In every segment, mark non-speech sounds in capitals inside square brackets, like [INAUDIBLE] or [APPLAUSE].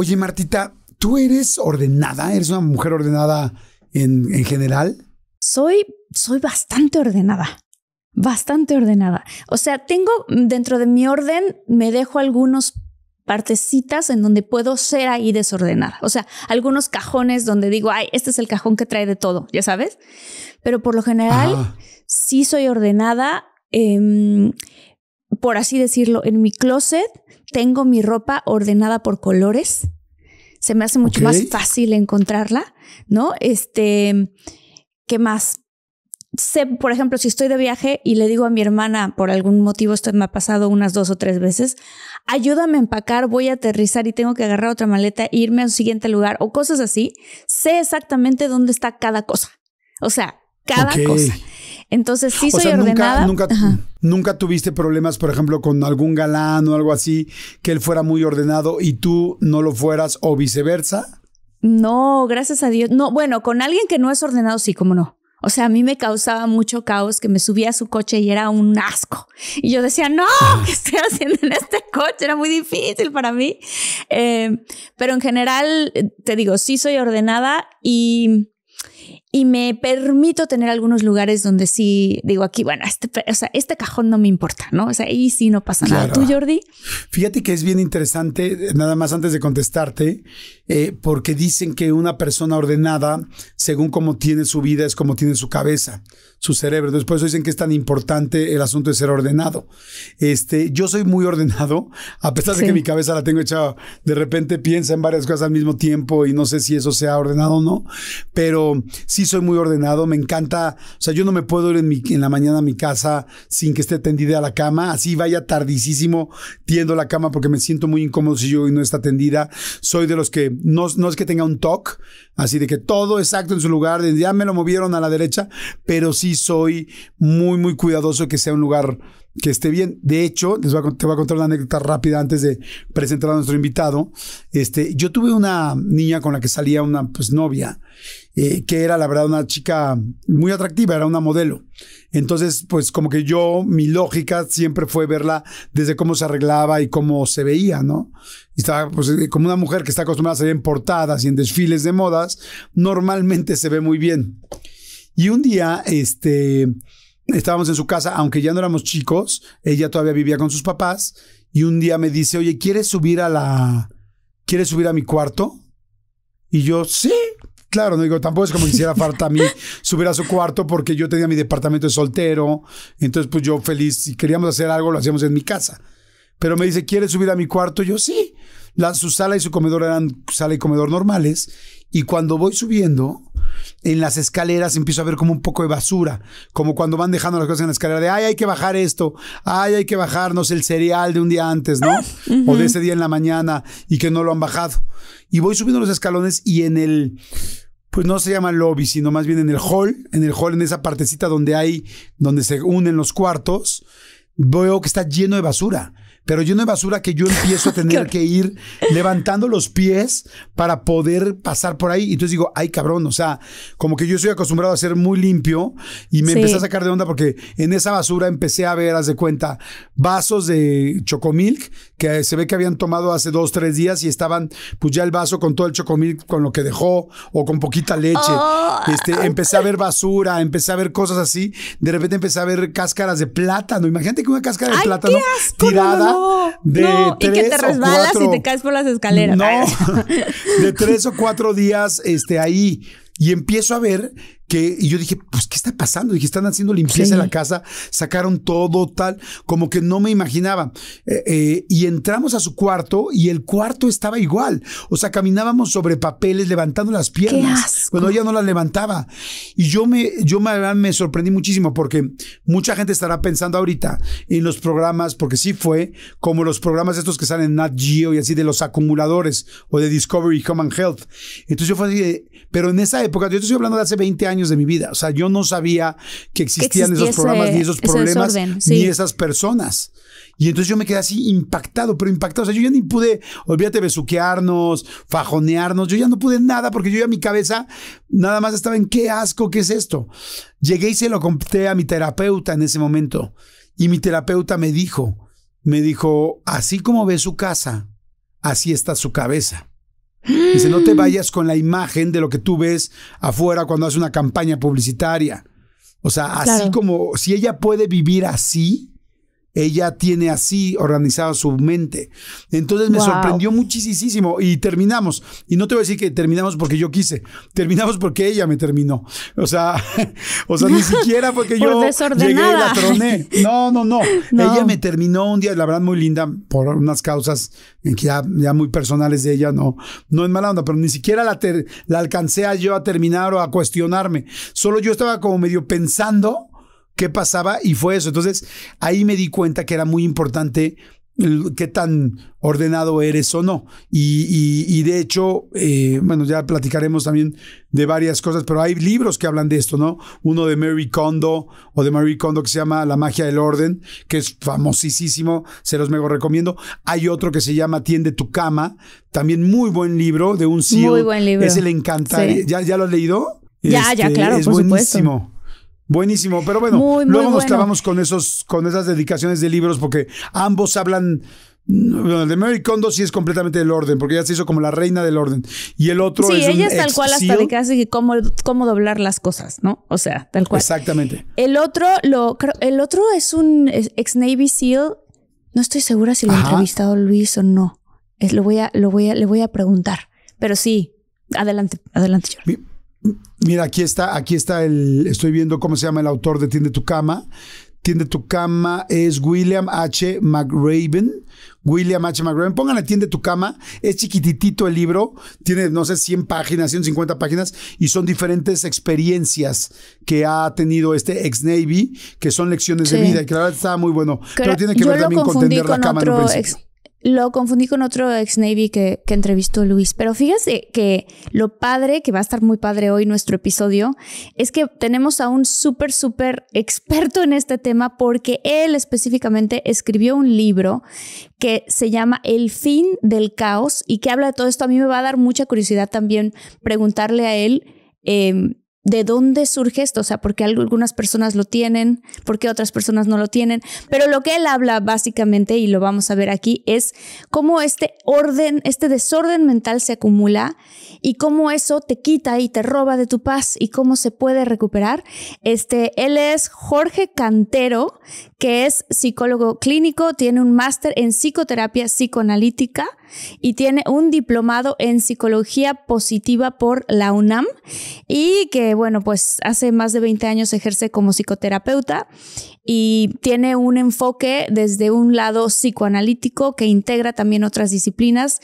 Oye, Martita, ¿tú eres ordenada? ¿Eres una mujer ordenada en, general? Soy, soy bastante ordenada bastante ordenada. O sea, tengo dentro de mi orden, me dejo algunos partecitas en donde puedo ser ahí desordenada. O sea, algunos cajones donde digo, ay, este es el cajón que trae de todo, ya sabes. Pero por lo general, ah. sí soy ordenada. Em, por así decirlo, en mi closet tengo mi ropa ordenada por colores. Se me hace mucho más fácil encontrarla, ¿no? Este, ¿qué más? Sé, por ejemplo, si estoy de viaje y le digo a mi hermana, por algún motivo esto me ha pasado unas dos o tres veces, ayúdame a empacar, voy a aterrizar y tengo que agarrar otra maleta e irme a un siguiente lugar o cosas así, sé exactamente dónde está cada cosa. O sea, cada cosa. Entonces sí soy ordenada. Nunca, tuviste problemas, por ejemplo, con algún galán o algo así, que él fuera muy ordenado y tú no lo fueras o viceversa. No, gracias a Dios. No, bueno, con alguien que no es ordenado, sí, cómo no. O sea, a mí me causaba mucho caos que me subía a su coche y era un asco. Y yo decía, no, ah. ¿qué estoy haciendo en este coche? Era muy difícil para mí. Eh, pero en general, eh, te digo, sí soy ordenada y, y me permito tener algunos lugares donde sí digo aquí, bueno, este, este cajón no me importa, ¿no? O sea, ahí sí no pasa nada. ¿Tú, Jordi? Fíjate que es bien interesante, eh, nada más antes de contestarte, eh, porque dicen que una persona ordenada, según cómo tiene su vida, es como tiene su cabeza, su cerebro. Después dicen que es tan importante el asunto de ser ordenado. Este, yo soy muy ordenado, a pesar de que mi cabeza la tengo echada, de repente piensa en varias cosas al mismo tiempo y no sé si eso sea ordenado o no, pero soy muy ordenado, me encanta, o sea, yo no me puedo ir en, la mañana a mi casa sin que esté tendida a la cama, así vaya tardísimo tiendo la cama porque me siento muy incómodo si yo no está tendida. Soy de los que no, no es que tenga un toque, así de que todo exacto en su lugar, ya me lo movieron a la derecha, pero sí soy muy, muy cuidadoso que sea un lugar que esté bien. De hecho, les te voy a contar una anécdota rápida antes de presentar a nuestro invitado. Este, yo tuve una niña con la que salía una pues novia eh, que era la verdad una chica muy atractiva, era una modelo. Entonces, pues como que yo, mi lógica siempre fue verla desde cómo se arreglaba y cómo se veía, ¿no? estaba pues, eh, como una mujer que está acostumbrada a salir en portadas y en desfiles de modas, normalmente se ve muy bien. Y un día, este, estábamos en su casa, aunque ya no éramos chicos, ella todavía vivía con sus papás, y un día me dice, oye, ¿quieres subir a la... ¿Quieres subir a mi cuarto? Y yo, sí, Claro, no digo, tampoco es como que hiciera falta a mí subir a su cuarto porque yo tenía mi departamento de soltero. Entonces, pues yo feliz, si queríamos hacer algo, lo hacíamos en mi casa. Pero me dice, ¿quieres subir a mi cuarto? Yo sí su sala y su comedor eran sala y comedor normales. Y cuando voy subiendo, en las escaleras empiezo a ver como un poco de basura, como cuando van dejando las cosas en la escalera de, ay, hay que bajar esto, ay, hay que bajarnos el cereal de un día antes, ¿no? [LAUGHS] O de ese día en la mañana y que no lo han bajado. Y voy subiendo los escalones y en el, pues no se llama lobby, sino más bien en el hall, en el hall, en esa partecita donde hay, donde se unen los cuartos, veo que está lleno de basura pero yo no de basura que yo empiezo a tener [LAUGHS] que ir levantando los pies para poder pasar por ahí. Y entonces digo, ay cabrón, o sea, como que yo estoy acostumbrado a ser muy limpio y me empecé a sacar de onda porque en esa basura empecé a ver, haz de cuenta, vasos de chocomilk que eh, se ve que habían tomado hace dos, tres días y estaban, pues ya el vaso con todo el chocomilk, con lo que dejó o con poquita leche. Oh. Este, empecé a ver basura, empecé a ver cosas así. De repente empecé a ver cáscaras de plátano. Imagínate que una cáscara de plátano tirada no, y que te resbalas y te caes por las escaleras. No, [LAUGHS] de tres o cuatro días este, ahí y empiezo a ver que, y yo dije, pues, ¿qué está pasando? Dije, están haciendo limpieza en la casa, sacaron todo, tal, como que no me imaginaba. Eh, eh, y entramos a su cuarto y el cuarto estaba igual. O sea, caminábamos sobre papeles, levantando las piernas. Cuando ella no las levantaba. Y yo me, yo me, sorprendí muchísimo porque mucha gente estará pensando ahorita en los programas, porque sí fue, como los programas estos que salen en Nat Geo y así de los acumuladores o de Discovery Common Health. Entonces yo fue así, pero en esa época, yo estoy hablando de hace 20 años de mi vida. O sea, yo no sabía que existían esos programas, ni esos problemas, ni esas personas. Y entonces yo me quedé así impactado, pero impactado. O sea, yo ya ni pude, olvídate, besuquearnos, fajonearnos. Yo ya no pude nada porque yo ya mi cabeza nada más estaba en qué asco, que es esto. Llegué y se lo conté a mi terapeuta en ese momento. Y mi terapeuta me dijo, me dijo, así como ve su casa, así está su cabeza. Dice, no te vayas con la imagen de lo que tú ves afuera cuando haces una campaña publicitaria. O sea, así como si ella puede vivir así, ella tiene así organizada su mente. Entonces me sorprendió muchísimo y terminamos. Y no te voy a decir que terminamos porque yo quise, terminamos porque ella me terminó. O sea, [LAUGHS] o sea ni siquiera porque [LAUGHS] yo llegué y la troné. No, no, [LAUGHS] no, Ella me terminó un día, la verdad muy linda, por unas causas eh, ya, ya muy personales de ella, no, no es mala onda, pero ni siquiera la, la alcancé a yo a terminar o a cuestionarme. Solo yo estaba como medio pensando qué pasaba y fue eso. Entonces ahí me di cuenta que era muy importante qué tan ordenado eres o no. Y, de hecho, eh, bueno, ya platicaremos también de varias cosas, pero hay libros que hablan de esto, ¿no? Uno de Mary Kondo o de Mary Kondo que se llama La magia del orden, que es famosísimo, se los mego recomiendo. Hay otro que se llama Tiende tu cama, también muy buen libro de un CEO. Muy e buen libro. encanta. ¿Ya, ¿Ya lo has leído? Ya, ya, este, claro, es por buenísimo. Supuesto. Buenísimo, pero bueno, luego nos clavamos con esos, con esas dedicaciones de libros, porque ambos hablan. de Mary Kondo sí es completamente del orden, porque ella se hizo como la reina del orden. Y el otro sí, es. Sí, ella es tal cual hasta de casi cómo, cómo doblar las cosas, ¿no? O sea, tal cual. Exactamente. El otro, lo, el otro es un ex Navy SEAL. No estoy segura si lo ha entrevistado Luis o no. lo voy a, lo voy a, le voy a preguntar. Pero sí, adelante, adelante, George. Mira, aquí está, aquí está el, estoy viendo cómo se llama el autor de Tiende tu cama. Tiende tu cama es William H. McRaven. William H. McRaven. Pónganle Tiende tu cama. Es chiquititito el libro. Tiene, no sé, 100 páginas, 150 páginas. Y son diferentes experiencias que ha tenido este ex Navy, que son lecciones de vida. Y que la verdad está muy bueno. Pero, tiene que ver también con la cama un lo confundí con otro ex Navy que, entrevistó Luis. Pero fíjese que lo padre, que va a estar muy padre hoy nuestro episodio, es que tenemos a un súper, súper experto en este tema porque él específicamente escribió un libro que se llama El fin del caos y que habla de todo esto. A mí me va a dar mucha curiosidad también preguntarle a él. Em, de dónde surge esto, o sea, porque algunas personas lo tienen, porque otras personas no lo tienen, pero lo que él habla básicamente, y lo vamos a ver aquí, es cómo este orden, este desorden mental se acumula y cómo eso te quita y te roba de tu paz y cómo se puede recuperar. Este, él es Jorge Cantero, que es psicólogo clínico, tiene un máster en psicoterapia psicoanalítica y tiene un diplomado en psicología positiva por la UNAM y que, bueno, pues hace más de 20 años ejerce como psicoterapeuta y tiene un enfoque desde un lado psicoanalítico que integra también otras disciplinas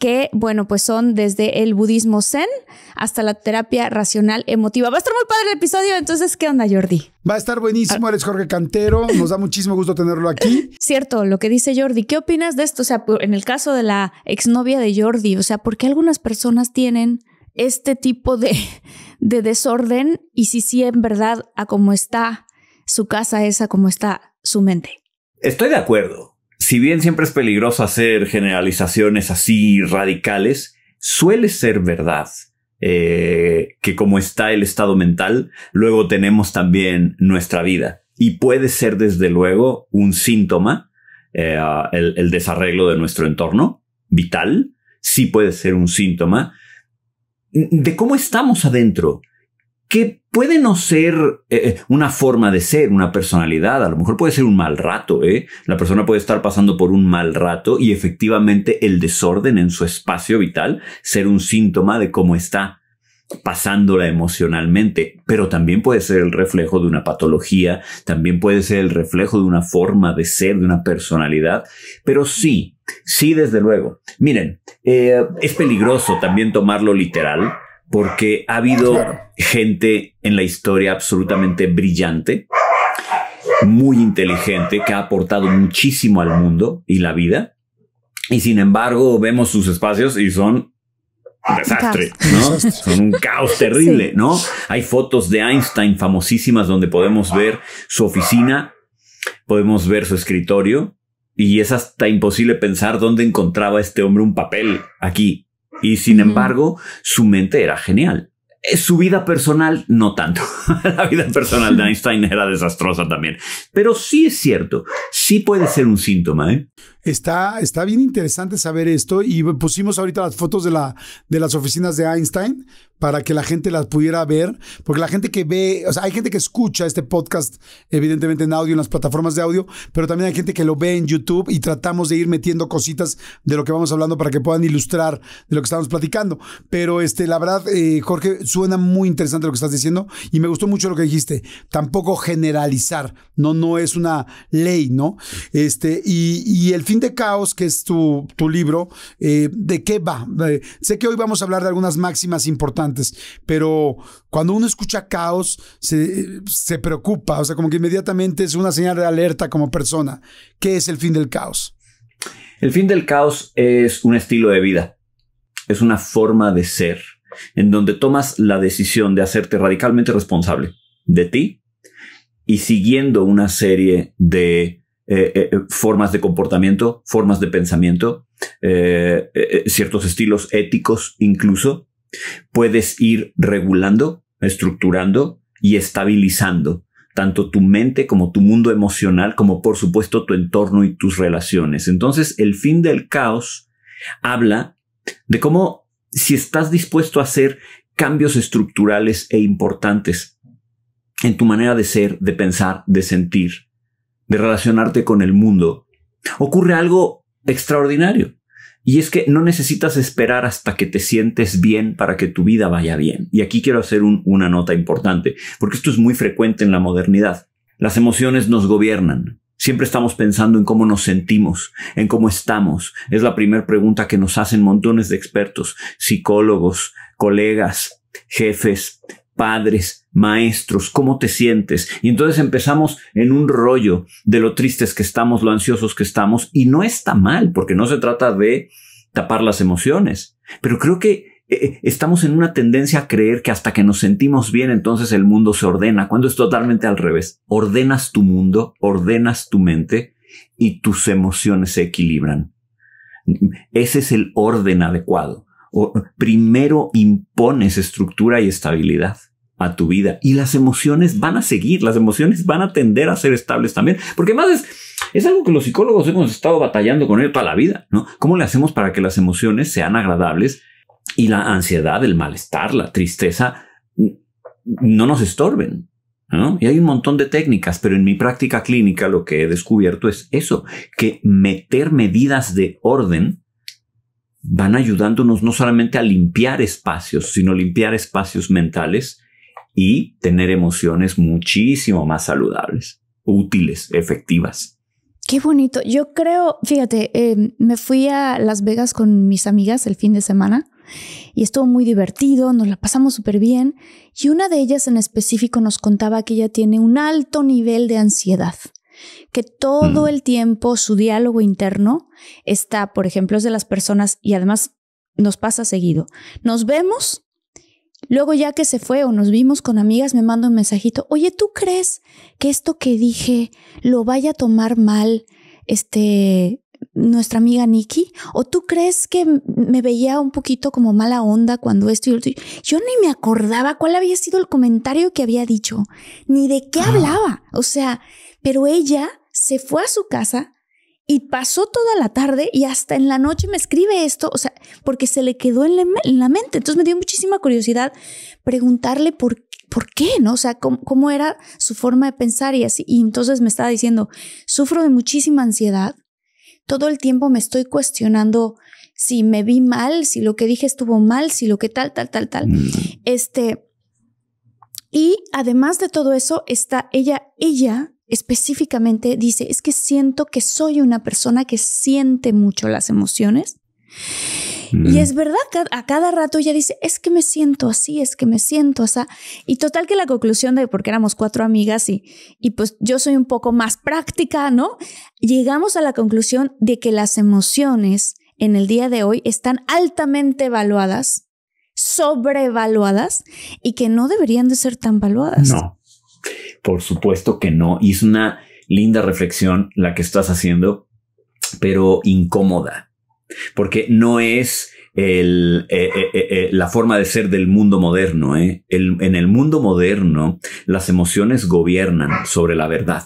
que, bueno, pues son desde el budismo zen hasta la terapia racional emotiva. Va a estar muy padre el episodio, entonces, ¿qué onda, Jordi? Va a estar buenísimo, ah. eres Jorge Cantero, nos da muchísimo gusto tenerlo aquí. [LAUGHS] Cierto, lo que dice Jordi, ¿qué opinas de esto? O sea, en el caso de la exnovia de Jordi, o sea, ¿por qué algunas personas tienen este tipo de, de desorden y si sí, en verdad, a cómo está su casa es a cómo está su mente? Estoy de acuerdo si bien siempre es peligroso hacer generalizaciones así radicales, suele ser verdad eh, que como está el estado mental, luego tenemos también nuestra vida. Y puede ser desde luego un síntoma, eh, el, el, desarreglo de nuestro entorno vital, sí puede ser un síntoma de cómo estamos adentro, qué puede no ser eh, eh, una forma de ser, una personalidad, a lo mejor puede ser un mal rato, ¿eh? La persona puede estar pasando por un mal rato y efectivamente el desorden en su espacio vital ser un síntoma de cómo está pasándola emocionalmente, pero también puede ser el reflejo de una patología, también puede ser el reflejo de una forma de ser, de una personalidad, pero sí, sí, desde luego. Miren, eh, es peligroso también tomarlo literal, porque ha habido gente en la historia absolutamente brillante, muy inteligente, que ha aportado muchísimo al mundo y la vida. Y sin embargo, vemos sus espacios y son desastre, ¿no? [LAUGHS] Son un caos terrible, ¿no? Hay fotos de Einstein famosísimas donde podemos ver su oficina, podemos ver su escritorio y es hasta imposible pensar dónde encontraba este hombre un papel aquí, y sin embargo, su mente era genial. Eh, su vida personal, no tanto. [LAUGHS] La vida personal de Einstein era desastrosa también. Pero sí es cierto, sí puede ser un síntoma. ¿eh? Está, está bien interesante saber esto y pusimos ahorita las fotos de, la, de las oficinas de Einstein para que la gente las pudiera ver, porque la gente que ve, o sea, hay gente que escucha este podcast evidentemente en audio, en las plataformas de audio, pero también hay gente que lo ve en YouTube y tratamos de ir metiendo cositas de lo que vamos hablando para que puedan ilustrar de lo que estamos platicando. Pero este, la verdad, eh, Jorge, suena muy interesante lo que estás diciendo y me gustó mucho lo que dijiste. Tampoco generalizar, no, no es una ley, ¿no? Este, y, el fin de caos, que es tu, libro, eh, ¿de qué va? sé que hoy vamos a hablar de algunas máximas importantes, pero cuando uno escucha caos, se, se preocupa, o sea, como que inmediatamente es una señal de alerta como persona. ¿Qué es el fin del caos? El fin del caos es un estilo de vida, es una forma de ser en donde tomas la decisión de hacerte radicalmente responsable de ti y siguiendo una serie de eh, eh, eh, formas de comportamiento, formas de pensamiento, ciertos estilos éticos incluso, puedes ir regulando, estructurando y estabilizando tanto tu mente como tu mundo emocional, como por supuesto tu entorno y tus relaciones. Entonces, el fin del caos habla de cómo si estás dispuesto a hacer cambios estructurales e importantes en tu manera de ser, de pensar, de sentir, de relacionarte con el mundo, ocurre algo extraordinario. Y es que no necesitas esperar hasta que te sientes bien para que tu vida vaya bien. Y aquí quiero hacer una nota importante, porque esto es muy frecuente en la modernidad. Las emociones nos gobiernan. Siempre estamos pensando en cómo nos sentimos, en cómo estamos. Es la primera pregunta que nos hacen montones de expertos, psicólogos, colegas, jefes, padres, maestros, cómo te sientes. Y entonces empezamos en un rollo de lo tristes que estamos, lo ansiosos que estamos, y no está mal, porque no se trata de tapar las emociones. Pero creo que eh, eh, estamos en una tendencia a creer que hasta que nos sentimos bien entonces el mundo se ordena, cuando es totalmente al revés. Ordenas tu mundo, ordenas tu mente y tus emociones se equilibran. Ese es el orden adecuado. primero impones estructura y estabilidad a tu vida y las emociones van a seguir, las emociones van a tender a ser estables también, porque más es, algo que los psicólogos hemos estado batallando con él toda la vida, ¿no? ¿Cómo le hacemos para que las emociones sean agradables y la ansiedad, el malestar, la tristeza, no nos estorben. Y hay un montón de técnicas, pero en mi práctica clínica lo que he descubierto es eso, que meter medidas de orden van ayudándonos no solamente a limpiar espacios, sino limpiar espacios mentales y tener emociones muchísimo más saludables, útiles, efectivas. Qué bonito. Yo creo, fíjate, eh, me fui a Las Vegas con mis amigas el fin de semana y estuvo muy divertido, nos la pasamos súper bien y una de ellas en específico nos contaba que ella tiene un alto nivel de ansiedad, que todo el tiempo su diálogo interno está, por ejemplo, es de las personas y además nos pasa seguido. Nos vemos, Luego ya que se fue o nos vimos con amigas, me manda un mensajito, oye, ¿tú crees que esto que dije lo vaya a tomar mal? Este, nuestra amiga Nikki? ¿O tú crees que me veía un poquito como mala onda cuando esto y Yo ni me acordaba cuál había sido el comentario que había dicho, ni de qué ah. hablaba. O sea, pero ella se fue a su casa y pasó toda la tarde y hasta en la noche me escribe esto, o sea, porque se le quedó en la, mente. Entonces me dio muchísima curiosidad preguntarle por, por qué, ¿no? O sea, cómo era su forma de pensar y así. Y entonces me estaba diciendo, sufro de muchísima ansiedad, todo el tiempo me estoy cuestionando si me vi mal, si lo que dije estuvo mal, si lo que tal, tal, tal, tal. Mm. Este, y además de todo eso, está ella, ella específicamente dice, es que siento que soy una persona que siente mucho las emociones y es verdad que a cada rato ella dice, es que me siento así, es que me siento así. Y total que la conclusión de, porque éramos cuatro amigas y, y pues yo soy un poco más práctica, ¿no? Llegamos a la conclusión de que las emociones en el día de hoy están altamente evaluadas, sobrevaluadas y que no deberían de ser tan valuadas. No, por supuesto que no. Y es una linda reflexión la que estás haciendo, pero incómoda porque no es eh, eh, eh, la forma de ser del mundo moderno. en el mundo moderno, las emociones gobiernan sobre la verdad,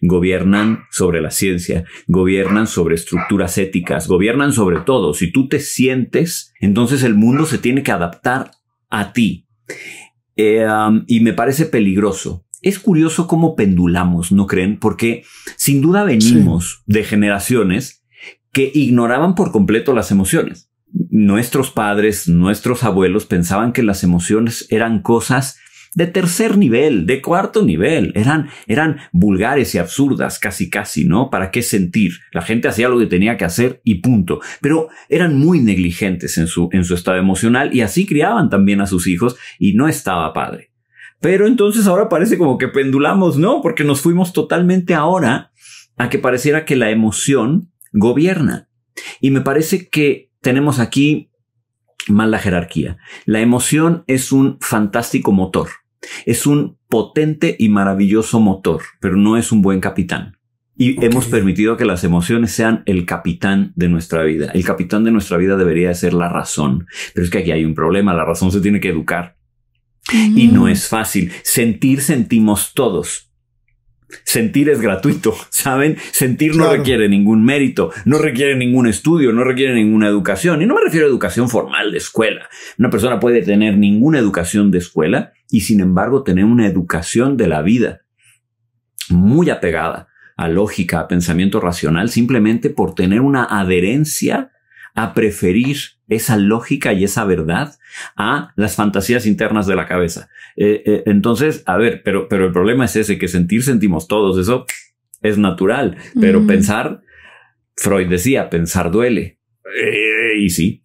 gobiernan sobre la ciencia, gobiernan sobre estructuras éticas, gobiernan sobre todo. Si tú te sientes, entonces el mundo se tiene que adaptar a ti. Um, y me parece peligroso. Es curioso cómo pendulamos, ¿no creen? Porque sin duda venimos de generaciones que ignoraban por completo las emociones. Nuestros padres, nuestros abuelos pensaban que las emociones eran cosas de tercer nivel, de cuarto nivel. Eran, eran vulgares y absurdas, casi casi, ¿no? ¿Para qué sentir? La gente hacía lo que tenía que hacer y punto. Pero eran muy negligentes en su, en su estado emocional y así criaban también a sus hijos y no estaba padre. Pero entonces ahora parece como que pendulamos, ¿no? Porque nos fuimos totalmente ahora a que pareciera que la emoción gobierna. Y me parece que tenemos aquí mala jerarquía. La emoción es un fantástico motor, es un potente y maravilloso motor, pero no es un buen capitán. Y hemos permitido que las emociones sean el capitán de nuestra vida. El capitán de nuestra vida debería ser la razón. Pero es que aquí hay un problema, la razón se tiene que educar. Y no mm. es fácil. Sentir sentimos todos. Sentir es gratuito, [LAUGHS] ¿saben? Sentir no requiere ningún mérito, no requiere ningún estudio, no requiere ninguna educación. Y no me refiero a educación formal de escuela. Una persona puede tener ninguna educación de escuela y sin embargo tener una educación de la vida muy apegada a lógica, a pensamiento racional, simplemente por tener una adherencia a preferir esa lógica y esa verdad a las fantasías internas de la cabeza. Eh, eh, entonces, a ver, pero, pero el problema es ese, que sentir sentimos todos, eso es natural, pero pensar, Freud decía, pensar duele. Eh, y sí,